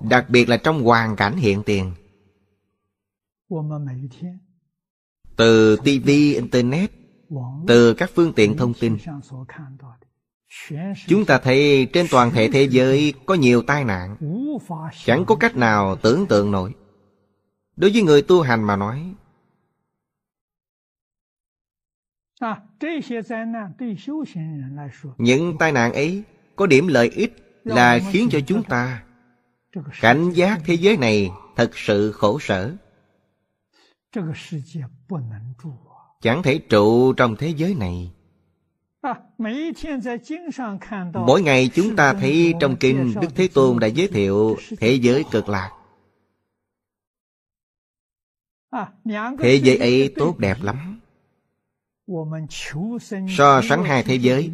Đặc biệt là trong hoàn cảnh hiện tiền Từ TV, Internet Từ các phương tiện thông tin Chúng ta thấy trên toàn thể thế giới có nhiều tai nạn Chẳng có cách nào tưởng tượng nổi Đối với người tu hành mà nói Những tai nạn ấy có điểm lợi ích là khiến cho chúng ta cảnh giác thế giới này thật sự khổ sở chẳng thể trụ trong thế giới này mỗi ngày chúng ta thấy trong kinh đức thế tôn đã giới thiệu thế giới cực lạc thế giới ấy tốt đẹp lắm so sánh hai thế giới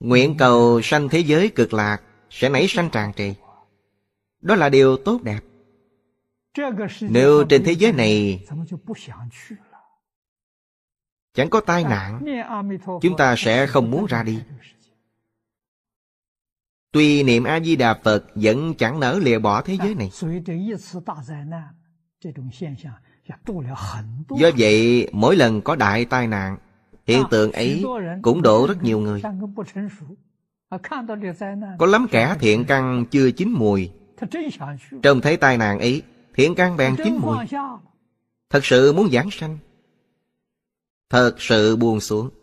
Nguyện cầu sanh thế giới cực lạc sẽ nảy sanh tràn trì. Đó là điều tốt đẹp. Nếu trên thế giới này chẳng có tai nạn, chúng ta sẽ không muốn ra đi. Tuy niệm A-di-đà Phật vẫn chẳng nỡ lìa bỏ thế giới này. Do vậy, mỗi lần có đại tai nạn, Hiện tượng ấy cũng đổ rất nhiều người Có lắm kẻ thiện căn chưa chín mùi Trông thấy tai nạn ấy Thiện căn bèn chín mùi Thật sự muốn giảng sanh Thật sự buồn xuống